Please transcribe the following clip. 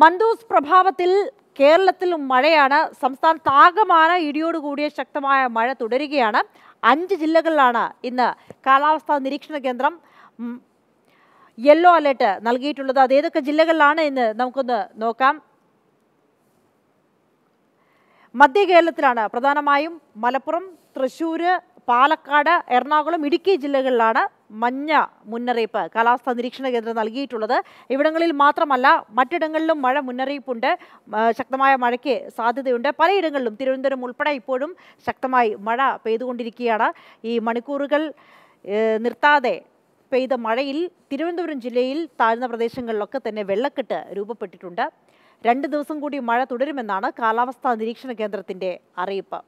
മന്ദൂസ് പ്രഭാവത്തിൽ കേരളത്തിലും മഴയാണ് സംസ്ഥാനത്ത് ആകമാന ഇടിയോട് കൂടിയ ശക്തമായ മഴ തുടരുകയാണ് അഞ്ച് ജില്ലകളിലാണ് ഇന്ന് കാലാവസ്ഥാ നിരീക്ഷണ കേന്ദ്രം യെല്ലോ അലേർട്ട് നൽകിയിട്ടുള്ളത് അത് ഏതൊക്കെ ജില്ലകളിലാണ് എന്ന് നമുക്കൊന്ന് നോക്കാം മധ്യ കേരളത്തിലാണ് പ്രധാനമായും മലപ്പുറം തൃശ്ശൂർ പാലക്കാട് എറണാകുളം ഇടുക്കി ജില്ലകളിലാണ് മഞ്ഞ മുന്നറിയിപ്പ് കാലാവസ്ഥാ നിരീക്ഷണ കേന്ദ്രം നൽകിയിട്ടുള്ളത് ഇവിടങ്ങളിൽ മാത്രമല്ല മറ്റിടങ്ങളിലും മഴ മുന്നറിയിപ്പുണ്ട് ശക്തമായ മഴയ്ക്ക് സാധ്യതയുണ്ട് പലയിടങ്ങളിലും തിരുവനന്തപുരം ഉൾപ്പെടെ ഇപ്പോഴും ശക്തമായി മഴ പെയ്തുകൊണ്ടിരിക്കുകയാണ് ഈ മണിക്കൂറുകൾ നിർത്താതെ പെയ്ത മഴയിൽ തിരുവനന്തപുരം ജില്ലയിൽ താഴ്ന്ന പ്രദേശങ്ങളിലൊക്കെ തന്നെ വെള്ളക്കെട്ട് രൂപപ്പെട്ടിട്ടുണ്ട് രണ്ട് ദിവസം കൂടി മഴ തുടരുമെന്നാണ് കാലാവസ്ഥാ നിരീക്ഷണ കേന്ദ്രത്തിൻ്റെ അറിയിപ്പ്